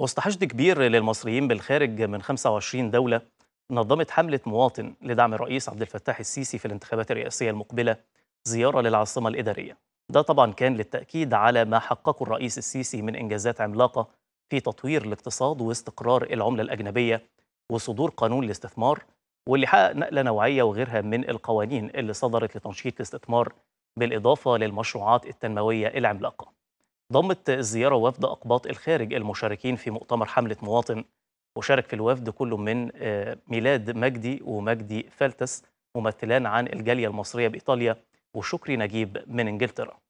وسط حشد كبير للمصريين بالخارج من 25 دولة نظمت حملة مواطن لدعم الرئيس عبد الفتاح السيسي في الانتخابات الرئاسية المقبلة زيارة للعاصمة الإدارية ده طبعا كان للتأكيد على ما حققه الرئيس السيسي من إنجازات عملاقة في تطوير الاقتصاد واستقرار العملة الأجنبية وصدور قانون الاستثمار واللي حقق نقلة نوعية وغيرها من القوانين اللي صدرت لتنشيط الاستثمار بالإضافة للمشروعات التنموية العملاقة ضمت الزيارة وفد أقباط الخارج المشاركين في مؤتمر حملة مواطن وشارك في الوفد كل من آه، ميلاد مجدي ومجدي فالتس ممثلان عن الجالية المصرية بإيطاليا وشكري نجيب من إنجلترا